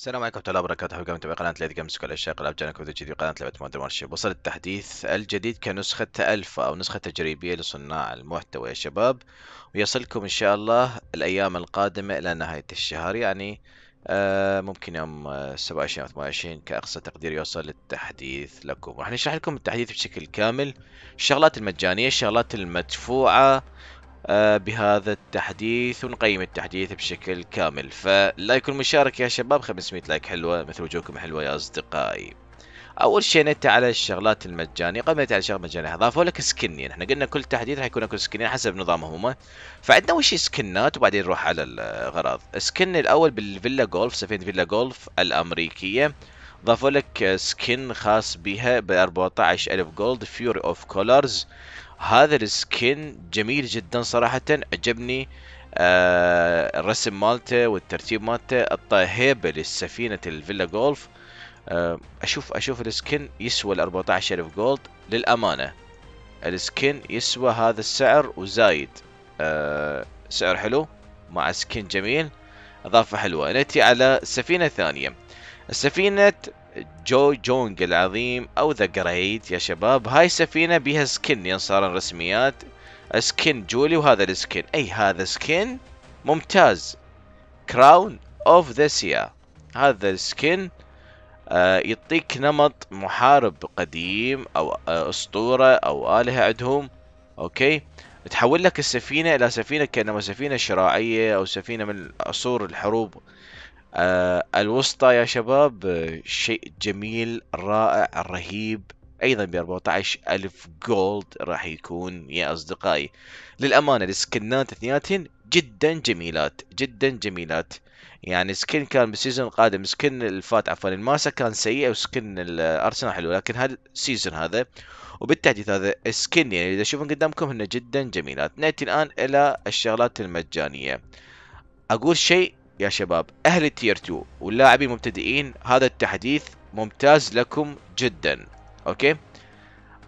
السلام عليكم ورحمة الله وبركاته حبايب متابعي قناة ليدي جيمز كل أشياء قلب جانك فيديو جديد قناة لعبة مودرن وارشيب وصل التحديث الجديد كنسخة ألفا أو نسخة تجريبية لصناع المحتوى يا شباب ويصلكم إن شاء الله الأيام القادمة إلى نهاية الشهر يعني آه ممكن يوم 27 أو 28 كأقصى تقدير يوصل التحديث لكم راح نشرح لكم التحديث بشكل كامل الشغلات المجانية الشغلات المدفوعة آه، بهذا التحديث ونقيم التحديث بشكل كامل فلايك المشاركة يا شباب 500 لايك حلوة مثل وجوهكم حلوة يا أصدقائي اول شيء نت على الشغلات المجانيه قبل نت على الشغلات المجانيه اضافوا لك سكنين احنا قلنا كل تحديث حيكون اكو سكنين حسب نظامهم هم فعندنا وش سكنات وبعدين نروح على الغراض السكن الاول بالفيلا جولف سفينه فيلا جولف الامريكيه ضافوا لك سكن خاص بها ب 14000 جولد فيوري اوف كولرز هذا السكن جميل جدا صراحة عجبني آه الرسم مالته والترتيب مالته الطهيبة للسفينة الفيلا جولف آه اشوف اشوف السكن يسوى ال 14000 جولد للامانة السكن يسوى هذا السعر وزايد آه سعر حلو مع سكن جميل إضافة حلوة نأتي على سفينة ثانية سفينة جو جونج العظيم أو ذا جريت يا شباب هاي سفينة بها سكن يعني صار الرسميات سكن جولي وهذا السكن أي هذا سكن ممتاز كراون اوف ذا سيا هذا السكن آه، يعطيك نمط محارب قديم او آه، اسطوره او الهه عندهم اوكي تحول لك السفينة إلى سفينة كأنما سفينة شراعية أو سفينة من عصور الحروب آه الوسطى يا شباب شيء جميل رائع رهيب ايضا ب 14 الف جولد راح يكون يا اصدقائي للامانه السكنات اثنيناتهم جدا جميلات جدا جميلات يعني سكن كان بالسيزون القادم سكن الفات عفوا الماسا كان سيء وسكن الارسنال حلو لكن هالسيزون هذا وبالتحديث هذا سكن يعني اذا تشوفون قدامكم هن جدا جميلات ناتي الان الى الشغلات المجانيه اقول شيء يا شباب اهل التير 2 واللاعبين المبتدئين هذا التحديث ممتاز لكم جدا اوكي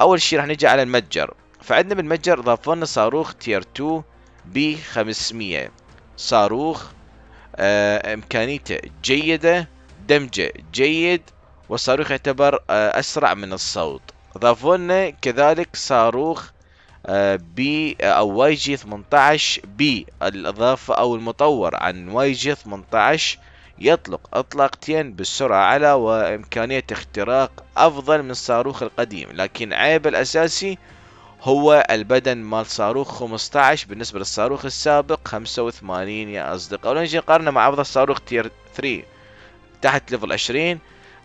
اول شيء راح نجي على المتجر فعندنا بالمتجر ضافوا لنا صاروخ تير 2 ب 500 صاروخ آه امكانيته جيده دمجه جيد والصاروخ يعتبر آه اسرع من الصوت ضافوا لنا كذلك صاروخ آه، بي آه، او واي جي 18 بي الاضافه او المطور عن واي جي 18 يطلق اطلاقتين بالسرعه على وامكانيه اختراق افضل من صاروخ القديم لكن عيب الاساسي هو البدن مال صاروخ 15 بالنسبه للصاروخ السابق 85 يا اصدقاء ولنجي نقارنه مع افضل صاروخ تير 3 تحت ليفل 20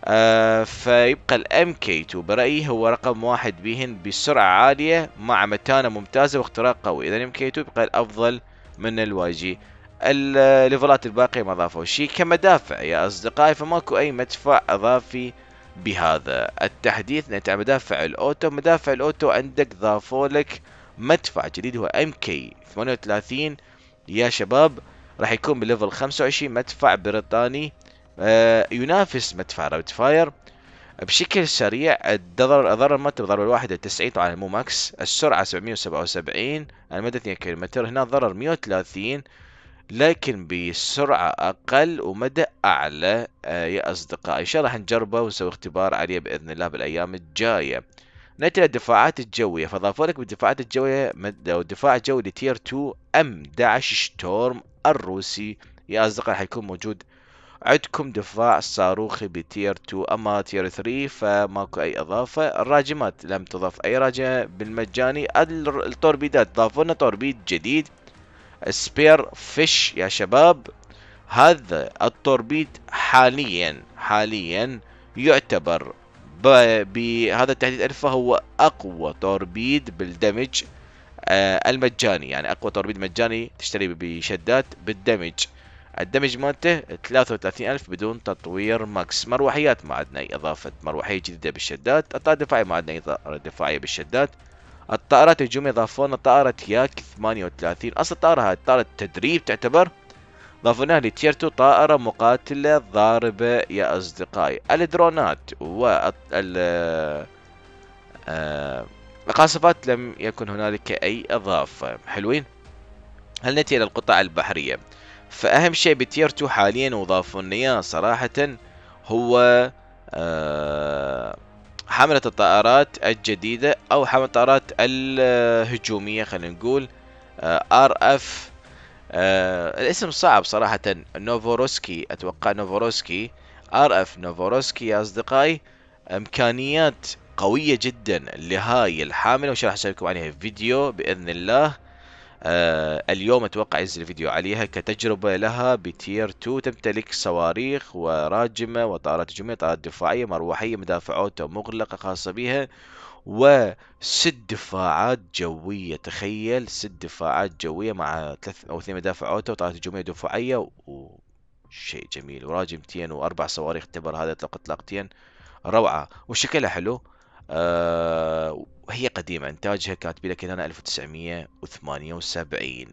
آه فيبقى الام كي 2 برأيي هو رقم واحد بهن بسرعة عالية مع متانة ممتازة واختراق قوي اذا الام كي 2 يبقى الافضل من الواي جي الليفلات آه، الباقية ما ضافوا شيء كمدافع يا اصدقائي فماكو اي مدفع اضافي بهذا التحديث نتاع مدافع الاوتو مدافع الاوتو عندك ضافوا لك مدفع جديد هو ام كي 38 يا شباب راح يكون بليفل 25 مدفع بريطاني آه، ينافس مدفع رابت فاير بشكل سريع الضرر ضرر المرتب ضربة الواحدة 90 طبعا مو ماكس السرعة 777 المدى 2 كيلومتر هنا ضرر 130 لكن بسرعة أقل ومدى أعلى آه، يا أصدقائي إن شاء الله حنجربه ونسوي اختبار عليه بإذن الله بالأيام الجاية نأتي للدفاعات الجوية فأضافوا لك بالدفاعات الجوية أو الدفاع الجوي لتير 2 أم 11 شتورم الروسي يا أصدقائي حيكون موجود عندكم دفاع صاروخي بتير 2 اما تير 3 فماكو اي اضافه الراجمات لم تضاف اي راجمه بالمجاني التوربيدات ضافوا لنا توربيد جديد سبير فيش يا شباب هذا التوربيد حاليا حاليا يعتبر بهذا التحديث الفا هو اقوى توربيد بالدمج آه، المجاني يعني اقوى توربيد مجاني تشتري بشدات بالدمج الدمج مالته 33000 بدون تطوير ماكس مروحيات ما عندنا إضافة مروحية جديدة بالشدات الطائرات الدفاعية ما عندنا إضافة دفاعية بالشدات الطائرات الهجومية ضافونا طائرة ياك 38 أصل الطائرة هاي طائرة تدريب تعتبر ضافناها لتير 2 طائرة مقاتلة ضاربة يا أصدقائي الدرونات و ال آه، القاصفات لم يكن هنالك أي إضافة حلوين هل نأتي إلى القطع البحرية فأهم شيء بتير 2 حاليا وضافوا لنا إياه صراحة هو آه، حملة الطائرات الجديدة أو حملة الطائرات الهجومية خلينا نقول آه، ار اف آه، الاسم صعب صراحة نوفوروسكي أتوقع نوفوروسكي ار اف نوفوروسكي يا أصدقائي إمكانيات قوية جدا لهاي الحاملة وش راح الله لكم عليها فيديو بإذن الله آه اليوم اتوقع ينزل فيديو عليها كتجربه لها بتير 2 تمتلك صواريخ وراجمه وطائرات هجوميه طائرات دفاعيه مروحيه مدافع اوتو مغلقه خاصه بها وست دفاعات جوية تخيل ست دفاعات جوية مع ثلاث أو اثنين مدافع أوتو وطائرات هجومية دفاعية وشيء جميل وراجمتين وأربع صواريخ تبر هذا إطلاق إطلاقتين روعة وشكلها حلو وهي آه، قديمة إنتاجها كاتبين لك هنا 1978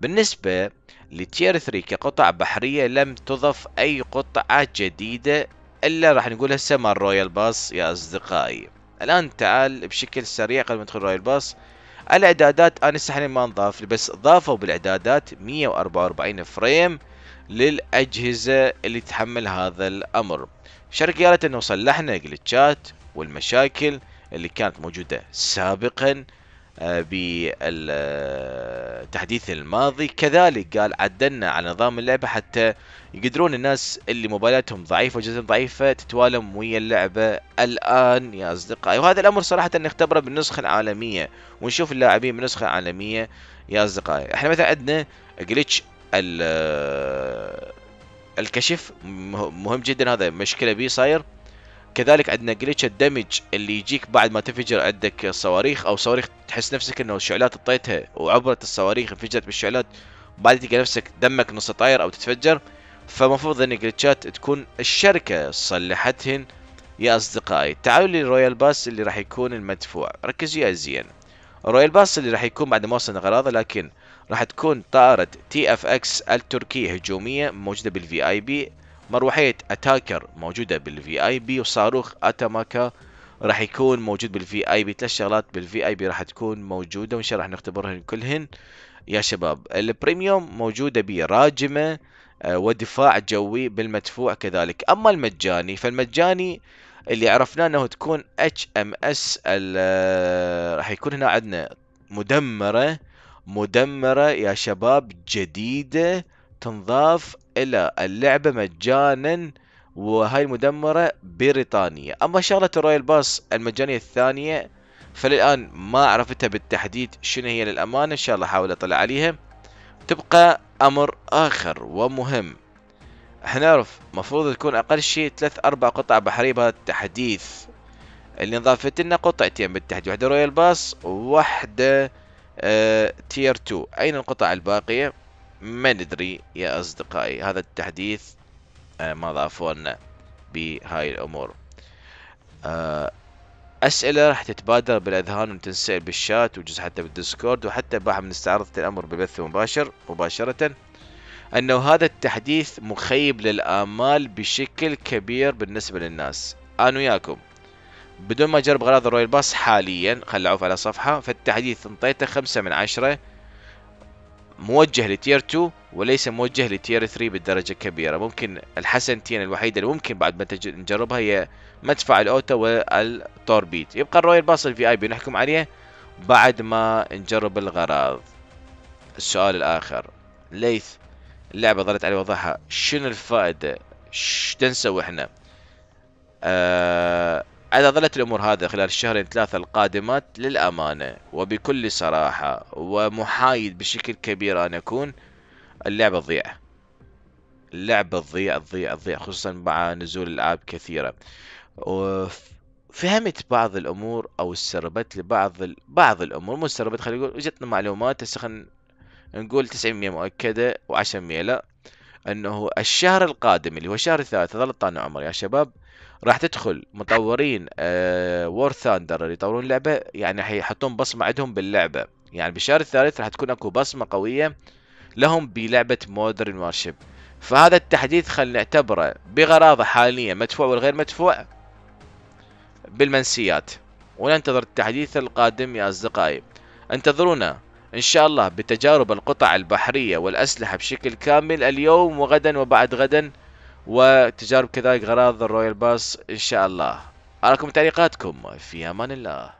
بالنسبة لتير 3 كقطع بحرية لم تضف أي قطعة جديدة إلا راح نقول هسه مال رويال باص يا أصدقائي الآن تعال بشكل سريع قبل ما ندخل رويال باص الإعدادات أنا هسه ما نضاف بس ضافوا بالإعدادات 144 فريم للأجهزة اللي تحمل هذا الأمر شركة قالت أنه صلحنا جلتشات والمشاكل اللي كانت موجودة سابقا آه، بالتحديث آه، الماضي كذلك قال عدلنا على نظام اللعبة حتى يقدرون الناس اللي موبايلاتهم ضعيفة وجهازهم ضعيفة تتوالم ويا اللعبة الآن يا أصدقائي وهذا الأمر صراحة نختبره بالنسخة العالمية ونشوف اللاعبين بالنسخة العالمية يا أصدقائي احنا مثلا عندنا جلتش آه، الكشف مهم جدا هذا مشكلة بيه صاير كذلك عندنا جلتش الدمج اللي يجيك بعد ما تنفجر عندك الصواريخ او صواريخ تحس نفسك انه الشعلات طيتها وعبرت الصواريخ انفجرت بالشعلات بعد تلقى نفسك دمك نص طاير او تتفجر فمفروض ان الجلتشات تكون الشركه صلحتهن يا اصدقائي تعالوا للرويال باس اللي راح يكون المدفوع ركزوا يا زين الرويال باس اللي راح يكون بعد ما وصلنا غراضه لكن راح تكون طائرة تي اف اكس التركية هجومية موجودة بالفي اي بي مروحيه اتاكر موجوده بالفي اي بي وصاروخ اتاماكا راح يكون موجود بالفي اي بي ثلاث شغلات بالفي اي بي راح تكون موجوده وان شاء الله راح نختبرهن كلهن يا شباب البريميوم موجوده براجمه آه، ودفاع جوي بالمدفوع كذلك اما المجاني فالمجاني اللي عرفناه انه تكون اتش ام اس راح يكون هنا عندنا مدمره مدمره يا شباب جديده تنضاف الى اللعبة مجانا وهاي المدمرة بريطانية اما شغلة الرويال باس المجانية الثانية فللان ما عرفتها بالتحديد شنو هي للامانة ان شاء الله احاول اطلع عليها تبقى امر اخر ومهم حنعرف مفروض تكون اقل شيء ثلاث اربع قطع بحرية بهذا التحديث اللي انضافت لنا قطعتين بالتحديد واحدة رويال باس وواحدة آه تير 2 اين القطع الباقية ما ندري يا أصدقائي هذا التحديث آه، ما ضافوا لنا بهاي الأمور آه، أسئلة راح تتبادر بالأذهان وتنسأل بالشات وجزء حتى بالديسكورد وحتى بعد من استعارة الأمر ببث مباشر مباشرة أنه هذا التحديث مخيب للآمال بشكل كبير بالنسبة للناس أنا وياكم بدون ما أجرب غراض الرويال باس حاليا خل أعوف على صفحة فالتحديث انطيته خمسة من عشرة موجه لتير 2 وليس موجه لتير 3 بالدرجة الكبيرة ممكن الحسنتين الوحيدة اللي ممكن بعد ما نجربها هي مدفع الأوتا والتوربيد يبقى الرويال باص الفي اي بي نحكم عليه بعد ما نجرب الغراض السؤال الآخر ليث اللعبة ظلت على وضعها شنو الفائدة؟ شو نسوي احنا؟ آه إذا ظلت الأمور هذه خلال الشهرين ثلاثة القادمات للأمانة وبكل صراحة ومحايد بشكل كبير أن أكون اللعبة تضيع اللعبة تضيع تضيع تضيع خصوصا مع نزول ألعاب كثيرة فهمت بعض الأمور أو سربت لبعض ال... بعض الأمور مو سربت خلينا نقول وجدنا معلومات هسه نقول 90% مؤكدة و10% لا انه الشهر القادم اللي هو شهر الثالث ظل طالع عمر يا شباب راح تدخل مطورين آه وور ثاندر اللي يطورون اللعبه يعني حيحطون بصمه عندهم باللعبه يعني بالشهر الثالث راح تكون اكو بصمه قويه لهم بلعبه مودرن وارشيب فهذا التحديث خلينا نعتبره بغرابه حاليا مدفوع والغير مدفوع بالمنسيات وننتظر التحديث القادم يا اصدقائي انتظرونا إن شاء الله بتجارب القطع البحرية والأسلحة بشكل كامل اليوم وغدا وبعد غدا وتجارب كذلك غراض الرويال باس إن شاء الله أراكم تعليقاتكم في أمان الله